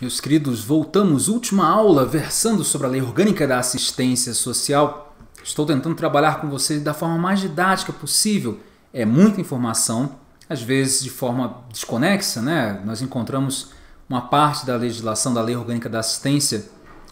Meus queridos, voltamos. Última aula versando sobre a lei orgânica da assistência social. Estou tentando trabalhar com vocês da forma mais didática possível. É muita informação, às vezes de forma desconexa, né? Nós encontramos uma parte da legislação da lei orgânica da assistência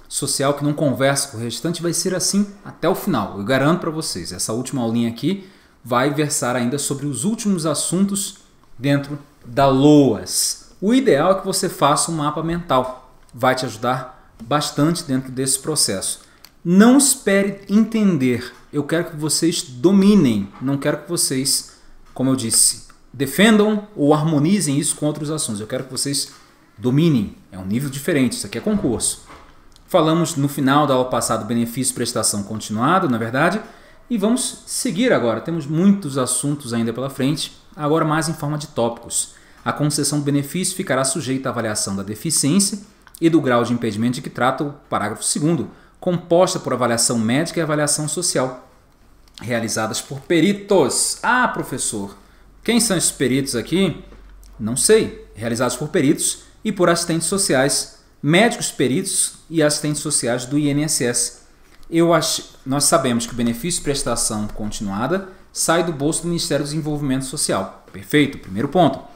social que não conversa com o restante. Vai ser assim até o final. Eu garanto para vocês. Essa última aulinha aqui vai versar ainda sobre os últimos assuntos dentro da LOAS. O ideal é que você faça um mapa mental. Vai te ajudar bastante dentro desse processo. Não espere entender. Eu quero que vocês dominem. Não quero que vocês, como eu disse, defendam ou harmonizem isso com outros assuntos. Eu quero que vocês dominem. É um nível diferente. Isso aqui é concurso. Falamos no final da aula passada benefício prestação continuada, na é verdade. E vamos seguir agora. Temos muitos assuntos ainda pela frente, agora mais em forma de tópicos. A concessão do benefício ficará sujeita à avaliação da deficiência e do grau de impedimento de que trata o parágrafo 2, composta por avaliação médica e avaliação social, realizadas por peritos. Ah, professor, quem são esses peritos aqui? Não sei. Realizados por peritos e por assistentes sociais, médicos peritos e assistentes sociais do INSS. Eu ach... Nós sabemos que o benefício de prestação continuada sai do bolso do Ministério do Desenvolvimento Social. Perfeito, primeiro ponto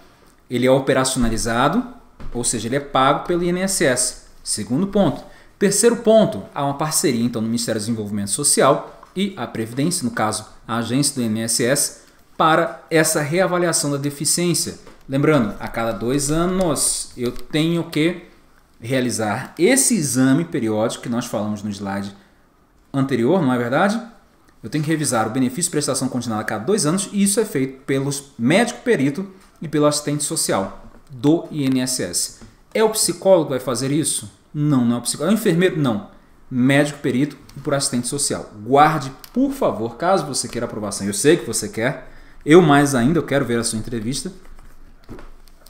ele é operacionalizado, ou seja, ele é pago pelo INSS. Segundo ponto. Terceiro ponto, há uma parceria então no Ministério do Desenvolvimento Social e a Previdência, no caso, a agência do INSS, para essa reavaliação da deficiência. Lembrando, a cada dois anos eu tenho que realizar esse exame periódico que nós falamos no slide anterior, não é verdade? Eu tenho que revisar o benefício de prestação continuada a cada dois anos e isso é feito pelos médico perito e pelo assistente social do INSS. É o psicólogo que vai fazer isso? Não, não é o psicólogo. É o enfermeiro? Não. Médico, perito e por assistente social. Guarde, por favor, caso você queira aprovação. Eu sei que você quer. Eu mais ainda, eu quero ver a sua entrevista.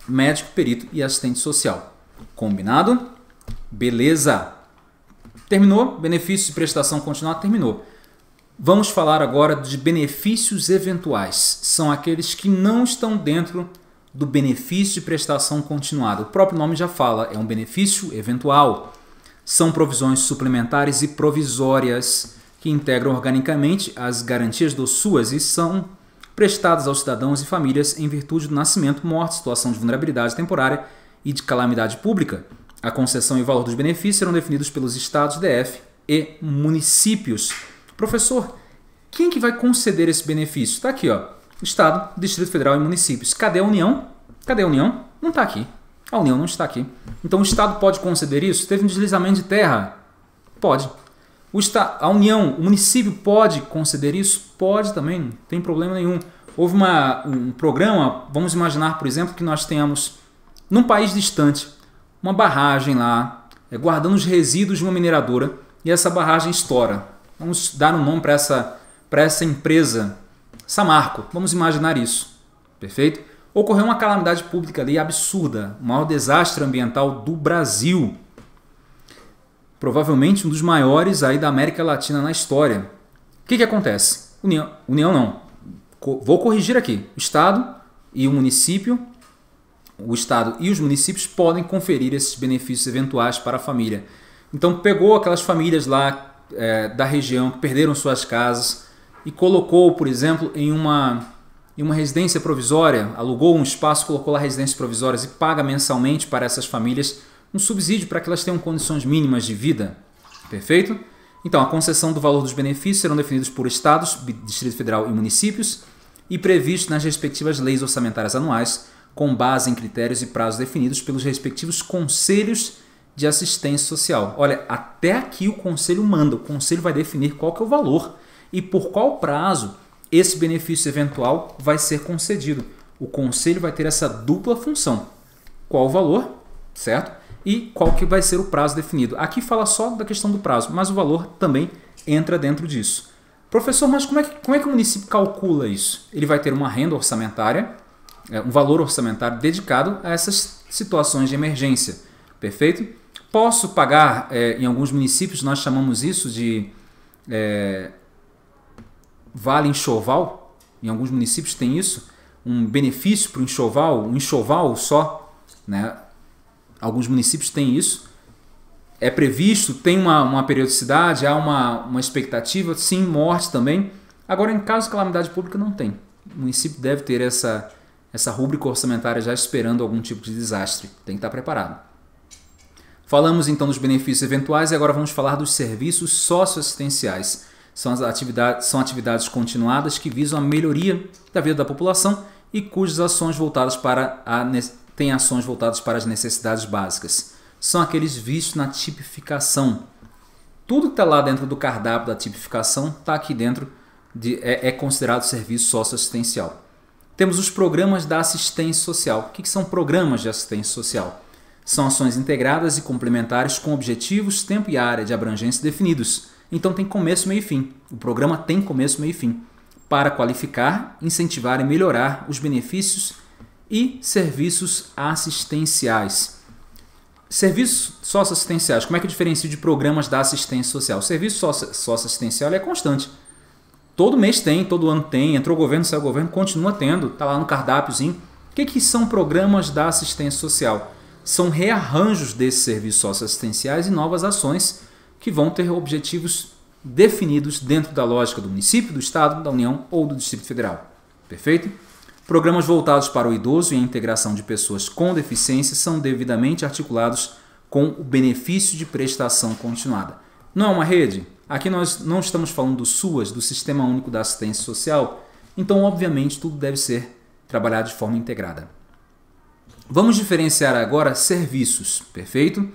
Médico, perito e assistente social. Combinado? Beleza. Terminou? Benefício de prestação continuada terminou. Vamos falar agora de benefícios eventuais. São aqueles que não estão dentro do benefício de prestação continuada. O próprio nome já fala, é um benefício eventual. São provisões suplementares e provisórias que integram organicamente as garantias do SUAS e são prestadas aos cidadãos e famílias em virtude do nascimento, morte, situação de vulnerabilidade temporária e de calamidade pública. A concessão e o valor dos benefícios serão definidos pelos estados, DF e municípios. Professor, quem que vai conceder esse benefício? Está aqui, ó. Estado, Distrito Federal e municípios. Cadê a União? Cadê a União? Não está aqui. A União não está aqui. Então o Estado pode conceder isso? Teve um deslizamento de terra? Pode. O está, a União, o município pode conceder isso? Pode também, não tem problema nenhum. Houve uma, um programa, vamos imaginar, por exemplo, que nós tenhamos num país distante uma barragem lá, é, guardando os resíduos de uma mineradora, e essa barragem estoura. Vamos dar um nome para essa, essa empresa, Samarco. Vamos imaginar isso, perfeito? Ocorreu uma calamidade pública ali absurda, o maior desastre ambiental do Brasil. Provavelmente um dos maiores aí da América Latina na história. O que, que acontece? União, União não. Co vou corrigir aqui. O Estado e o município o Estado e os municípios podem conferir esses benefícios eventuais para a família. Então, pegou aquelas famílias lá é, da região que perderam suas casas e colocou, por exemplo, em uma, em uma residência provisória, alugou um espaço, colocou lá residências provisórias e paga mensalmente para essas famílias um subsídio para que elas tenham condições mínimas de vida. Perfeito? Então, a concessão do valor dos benefícios serão definidos por estados, Distrito Federal e municípios e previstos nas respectivas leis orçamentárias anuais, com base em critérios e prazos definidos pelos respectivos conselhos de assistência social. Olha, até aqui o conselho manda, o conselho vai definir qual que é o valor e por qual prazo esse benefício eventual vai ser concedido. O conselho vai ter essa dupla função. Qual o valor, certo? E qual que vai ser o prazo definido. Aqui fala só da questão do prazo, mas o valor também entra dentro disso. Professor, mas como é que, como é que o município calcula isso? Ele vai ter uma renda orçamentária, é, um valor orçamentário dedicado a essas situações de emergência, perfeito? Posso pagar, é, em alguns municípios nós chamamos isso de é, vale enxoval, em alguns municípios tem isso, um benefício para o enxoval, um enxoval só, né? alguns municípios têm isso. É previsto, tem uma, uma periodicidade, há uma, uma expectativa, sim, morte também. Agora, em caso de calamidade pública, não tem. O município deve ter essa, essa rúbrica orçamentária já esperando algum tipo de desastre. Tem que estar preparado. Falamos então dos benefícios eventuais e agora vamos falar dos serviços socioassistenciais. São, as atividades, são atividades continuadas que visam a melhoria da vida da população e cujas ações voltadas para a, têm ações voltadas para as necessidades básicas. São aqueles vistos na tipificação. Tudo que está lá dentro do cardápio da tipificação está aqui dentro, de, é, é considerado serviço socioassistencial. Temos os programas da assistência social. O que, que são programas de assistência social? São ações integradas e complementares com objetivos, tempo e área de abrangência definidos. Então tem começo, meio e fim. O programa tem começo, meio e fim. Para qualificar, incentivar e melhorar os benefícios e serviços assistenciais. Serviços socioassistenciais, como é que eu diferencio de programas da assistência social? O serviço socioassistencial é constante. Todo mês tem, todo ano tem, entrou governo, saiu governo, continua tendo, está lá no cardápiozinho. O que, que são programas da assistência social? são rearranjos desses serviços socioassistenciais e novas ações que vão ter objetivos definidos dentro da lógica do município, do estado, da União ou do Distrito Federal. Perfeito? Programas voltados para o idoso e a integração de pessoas com deficiência são devidamente articulados com o benefício de prestação continuada. Não é uma rede? Aqui nós não estamos falando do SUAS, do Sistema Único da Assistência Social, então, obviamente, tudo deve ser trabalhado de forma integrada. Vamos diferenciar agora serviços, perfeito?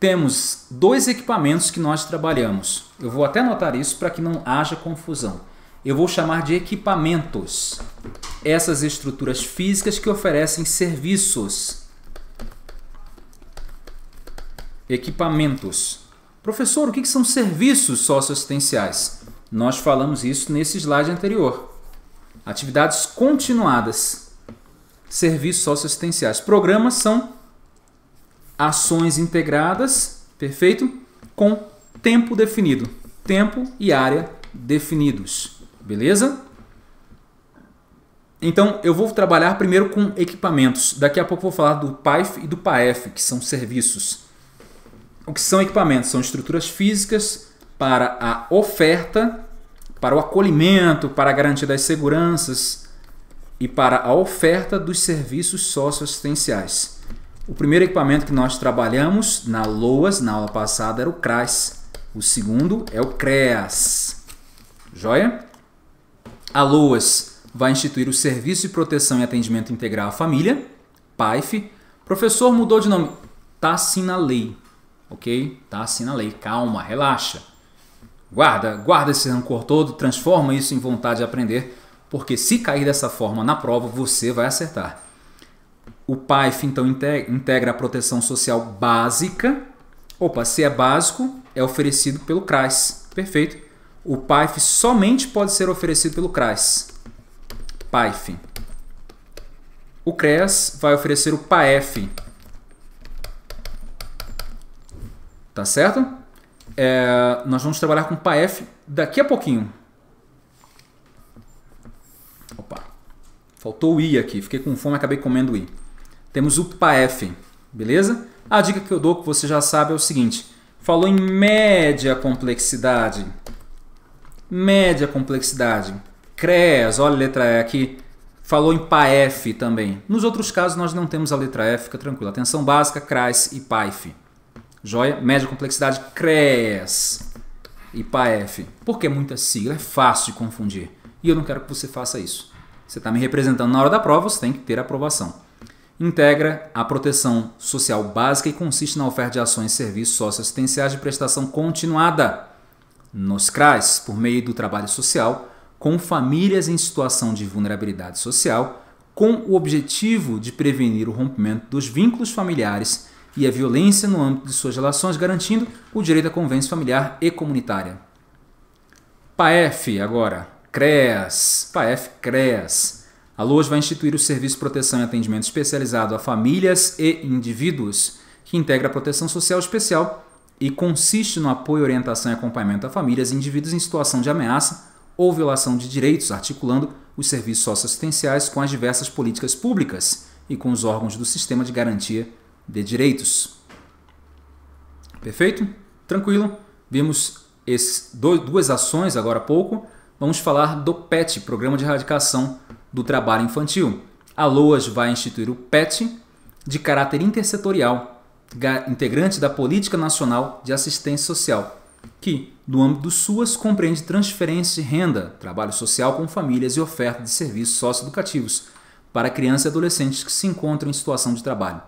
Temos dois equipamentos que nós trabalhamos. Eu vou até anotar isso para que não haja confusão. Eu vou chamar de equipamentos essas estruturas físicas que oferecem serviços. Equipamentos. Professor, o que são serviços socioassistenciais? Nós falamos isso nesse slide anterior. Atividades continuadas serviços socioassistenciais. Programas são ações integradas, perfeito? Com tempo definido. Tempo e área definidos. Beleza? Então, eu vou trabalhar primeiro com equipamentos. Daqui a pouco vou falar do PAIF e do PAEF, que são serviços. O que são equipamentos? São estruturas físicas para a oferta, para o acolhimento, para a garantia das seguranças, e para a oferta dos serviços socioassistenciais. O primeiro equipamento que nós trabalhamos na LOAS, na aula passada, era o CRAS. O segundo é o CREAS. Joia? A LOAS vai instituir o Serviço de Proteção e Atendimento Integral à Família, PAIF. Professor mudou de nome. Tá assim na lei, ok? Tá assim na lei. Calma, relaxa. Guarda, guarda esse rancor todo, transforma isso em vontade de aprender porque se cair dessa forma na prova, você vai acertar. O PAIF, então, integra a proteção social básica. Opa, se é básico, é oferecido pelo CRAS. Perfeito. O PAIF somente pode ser oferecido pelo CRAS. PAIF. O CREAS vai oferecer o PAEF. Tá certo? É, nós vamos trabalhar com PAEF daqui a pouquinho. Faltou o i aqui, fiquei com fome e acabei comendo o i. Temos o PAEF, beleza? A dica que eu dou, que você já sabe, é o seguinte. Falou em média complexidade. Média complexidade. cres, olha a letra E aqui. Falou em PAEF também. Nos outros casos, nós não temos a letra F, fica tranquilo. Atenção básica, cres e PAEF. Joia? Média complexidade, cres e PAEF. Porque muita sigla é fácil de confundir. E eu não quero que você faça isso. Você está me representando na hora da prova, você tem que ter aprovação. Integra a proteção social básica e consiste na oferta de ações e serviços socioassistenciais de prestação continuada nos CRAS, por meio do trabalho social, com famílias em situação de vulnerabilidade social, com o objetivo de prevenir o rompimento dos vínculos familiares e a violência no âmbito de suas relações, garantindo o direito à convivência familiar e comunitária. PAEF agora, CREAS, PAEF CREAS. A LOAS vai instituir o Serviço de Proteção e Atendimento Especializado a Famílias e Indivíduos, que integra a proteção social especial e consiste no apoio, orientação e acompanhamento a famílias e indivíduos em situação de ameaça ou violação de direitos, articulando os serviços socioassistenciais com as diversas políticas públicas e com os órgãos do sistema de garantia de direitos. Perfeito? Tranquilo? Vimos esses, dois, duas ações agora há pouco vamos falar do PET, Programa de Erradicação do Trabalho Infantil. A LOAS vai instituir o PET de caráter intersetorial, integrante da Política Nacional de Assistência Social, que, no âmbito do SUAS, compreende transferência de renda, trabalho social com famílias e oferta de serviços socioeducativos para crianças e adolescentes que se encontram em situação de trabalho.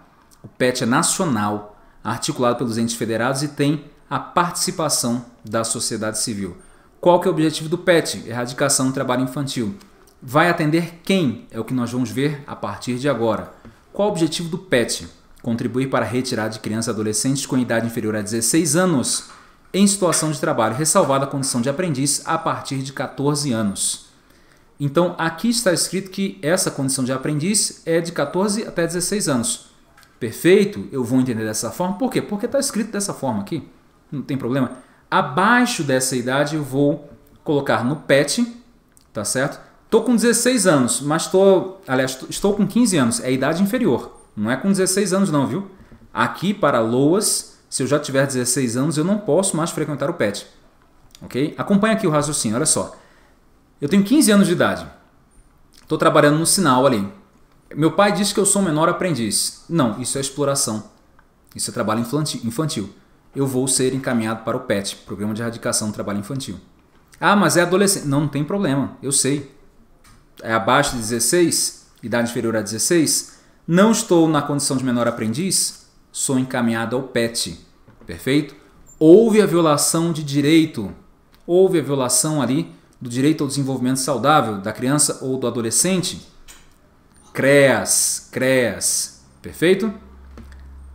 O PET é nacional, articulado pelos entes federados e tem a participação da sociedade civil. Qual que é o objetivo do PET? Erradicação do trabalho infantil. Vai atender quem? É o que nós vamos ver a partir de agora. Qual o objetivo do PET? Contribuir para retirar de crianças e adolescentes com idade inferior a 16 anos em situação de trabalho, ressalvada a condição de aprendiz a partir de 14 anos. Então, aqui está escrito que essa condição de aprendiz é de 14 até 16 anos. Perfeito? Eu vou entender dessa forma. Por quê? Porque está escrito dessa forma aqui. Não tem problema. Abaixo dessa idade eu vou colocar no PET, tá certo? Tô com 16 anos, mas tô, aliás, estou com 15 anos, é idade inferior. Não é com 16 anos não, viu? Aqui para LOAS, se eu já tiver 16 anos, eu não posso mais frequentar o PET. OK? Acompanha aqui o raciocínio, olha só. Eu tenho 15 anos de idade. Estou trabalhando no sinal ali. Meu pai diz que eu sou menor aprendiz. Não, isso é exploração. Isso é trabalho infantil eu vou ser encaminhado para o PET, Programa de Erradicação do Trabalho Infantil. Ah, mas é adolescente. Não, não tem problema, eu sei. É abaixo de 16, idade inferior a 16, não estou na condição de menor aprendiz, sou encaminhado ao PET. Perfeito? Houve a violação de direito. Houve a violação ali do direito ao desenvolvimento saudável da criança ou do adolescente. CREAS, CREAS. Perfeito?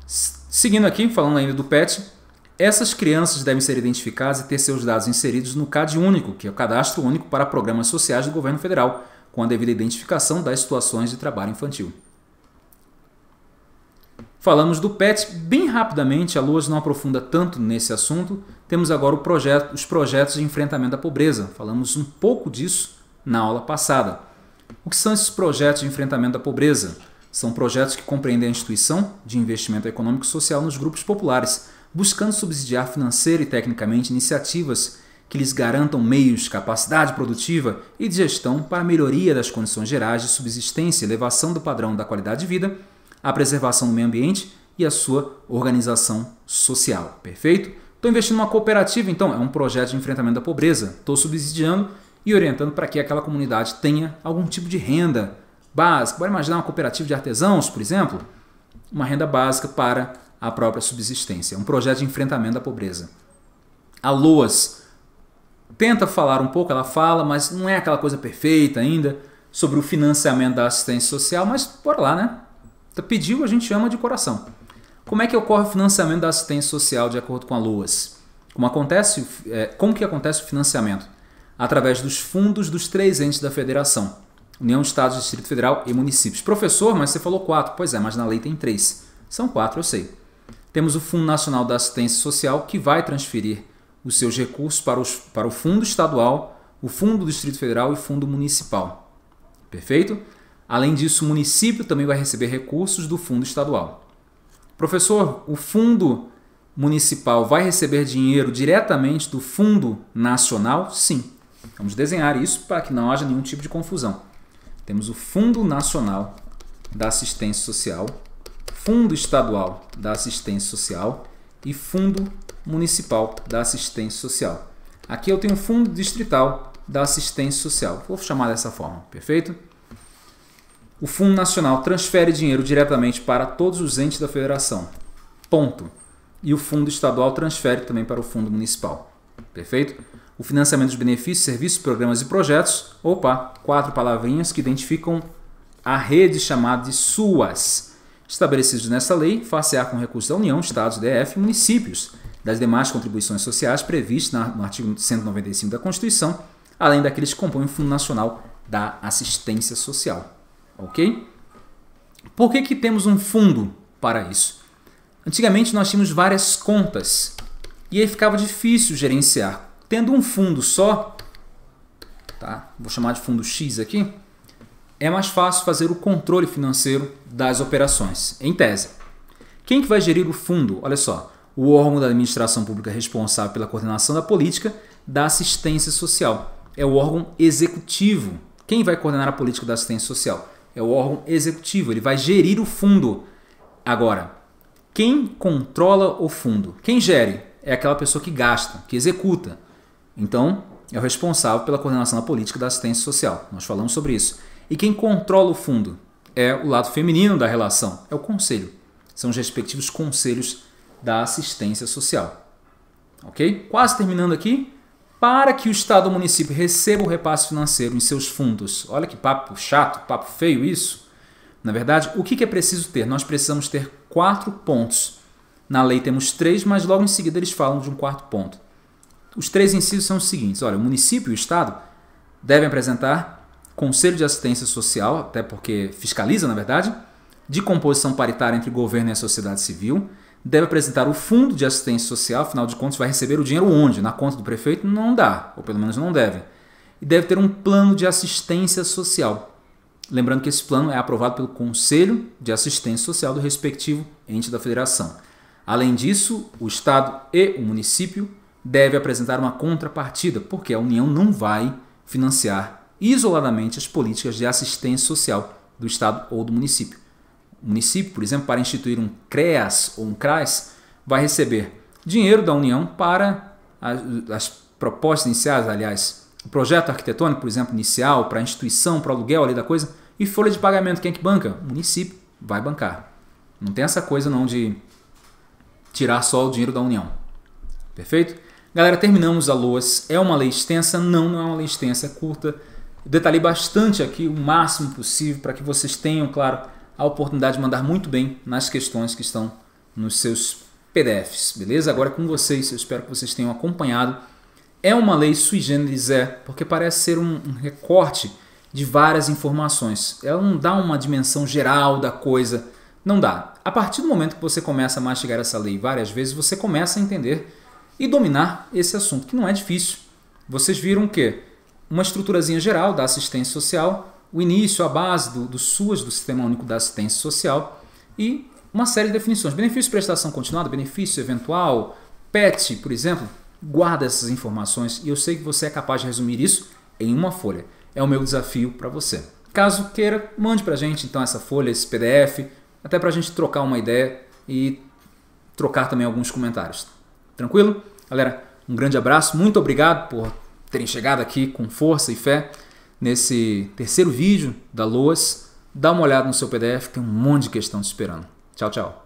Seguindo aqui, falando ainda do PET, essas crianças devem ser identificadas e ter seus dados inseridos no CAD único, que é o Cadastro Único para Programas Sociais do Governo Federal, com a devida identificação das situações de trabalho infantil. Falamos do PET bem rapidamente, a Luas não aprofunda tanto nesse assunto. Temos agora projeto, os projetos de enfrentamento à pobreza. Falamos um pouco disso na aula passada. O que são esses projetos de enfrentamento à pobreza? São projetos que compreendem a instituição de investimento econômico e social nos grupos populares, buscando subsidiar financeira e tecnicamente iniciativas que lhes garantam meios, capacidade produtiva e de gestão para a melhoria das condições gerais de subsistência, elevação do padrão da qualidade de vida, a preservação do meio ambiente e a sua organização social. Perfeito? Estou investindo numa cooperativa, então, é um projeto de enfrentamento da pobreza. Estou subsidiando e orientando para que aquela comunidade tenha algum tipo de renda básica. Bora imaginar uma cooperativa de artesãos, por exemplo? Uma renda básica para a própria subsistência. Um projeto de enfrentamento da pobreza. A Loas tenta falar um pouco, ela fala, mas não é aquela coisa perfeita ainda sobre o financiamento da assistência social, mas bora lá, né? Tá, pediu, a gente ama de coração. Como é que ocorre o financiamento da assistência social de acordo com a Loas? Como, acontece, é, como que acontece o financiamento? Através dos fundos dos três entes da federação. União, Estados, Distrito Federal e municípios. Professor, mas você falou quatro. Pois é, mas na lei tem três. São quatro, eu sei temos o Fundo Nacional da Assistência Social, que vai transferir os seus recursos para, os, para o Fundo Estadual, o Fundo Distrito Federal e o Fundo Municipal. Perfeito? Além disso, o município também vai receber recursos do Fundo Estadual. Professor, o Fundo Municipal vai receber dinheiro diretamente do Fundo Nacional? Sim. Vamos desenhar isso para que não haja nenhum tipo de confusão. Temos o Fundo Nacional da Assistência Social Fundo Estadual da Assistência Social e Fundo Municipal da Assistência Social. Aqui eu tenho o Fundo Distrital da Assistência Social. Vou chamar dessa forma, perfeito? O Fundo Nacional transfere dinheiro diretamente para todos os entes da federação. Ponto. E o Fundo Estadual transfere também para o Fundo Municipal. Perfeito? O financiamento dos benefícios, serviços, programas e projetos. Opa, quatro palavrinhas que identificam a rede chamada de SUAS estabelecidos nesta lei, far-se-á com recursos da União, Estados, DF e municípios, das demais contribuições sociais previstas no artigo 195 da Constituição, além daqueles que compõem o Fundo Nacional da Assistência Social. Ok? Por que, que temos um fundo para isso? Antigamente nós tínhamos várias contas e aí ficava difícil gerenciar. Tendo um fundo só, tá? vou chamar de fundo X aqui, é mais fácil fazer o controle financeiro das operações, em tese. Quem que vai gerir o fundo? Olha só, o órgão da administração pública responsável pela coordenação da política da assistência social. É o órgão executivo. Quem vai coordenar a política da assistência social? É o órgão executivo, ele vai gerir o fundo. Agora, quem controla o fundo? Quem gere? É aquela pessoa que gasta, que executa. Então, é o responsável pela coordenação da política da assistência social. Nós falamos sobre isso. E quem controla o fundo é o lado feminino da relação, é o conselho. São os respectivos conselhos da assistência social. Ok? Quase terminando aqui. Para que o Estado ou município receba o repasse financeiro em seus fundos. Olha que papo chato, papo feio isso. Na verdade, o que é preciso ter? Nós precisamos ter quatro pontos. Na lei temos três, mas logo em seguida eles falam de um quarto ponto. Os três incisos são os seguintes: olha, o município e o Estado devem apresentar Conselho de Assistência Social, até porque fiscaliza, na verdade, de composição paritária entre governo e a sociedade civil, deve apresentar o fundo de assistência social, afinal de contas, vai receber o dinheiro onde? Na conta do prefeito? Não dá, ou pelo menos não deve. E deve ter um plano de assistência social. Lembrando que esse plano é aprovado pelo Conselho de Assistência Social do respectivo ente da federação. Além disso, o Estado e o município devem apresentar uma contrapartida, porque a União não vai financiar isoladamente as políticas de assistência social do Estado ou do município. O município, por exemplo, para instituir um CREAS ou um CRAS, vai receber dinheiro da União para as propostas iniciais, aliás, o projeto arquitetônico, por exemplo, inicial, para a instituição, para o aluguel ali da coisa, e folha de pagamento, quem é que banca? O município vai bancar. Não tem essa coisa não de tirar só o dinheiro da União. Perfeito? Galera, terminamos a LOAS. É uma lei extensa? Não, não é uma lei extensa, é curta eu detalhei bastante aqui o máximo possível para que vocês tenham, claro, a oportunidade de mandar muito bem nas questões que estão nos seus PDFs, beleza? Agora é com vocês, eu espero que vocês tenham acompanhado. É uma lei sui generis, é, porque parece ser um, recorte de várias informações. Ela não dá uma dimensão geral da coisa, não dá. A partir do momento que você começa a mastigar essa lei várias vezes, você começa a entender e dominar esse assunto, que não é difícil. Vocês viram o quê? uma estruturazinha geral da assistência social, o início, a base do, do SUAS, do Sistema Único da Assistência Social, e uma série de definições. Benefício de prestação continuada, benefício eventual, PET, por exemplo, guarda essas informações e eu sei que você é capaz de resumir isso em uma folha. É o meu desafio para você. Caso queira, mande para a gente então essa folha, esse PDF, até para a gente trocar uma ideia e trocar também alguns comentários. Tranquilo? Galera, um grande abraço, muito obrigado por terem chegado aqui com força e fé nesse terceiro vídeo da Loas. Dá uma olhada no seu PDF, tem um monte de questão te esperando. Tchau, tchau.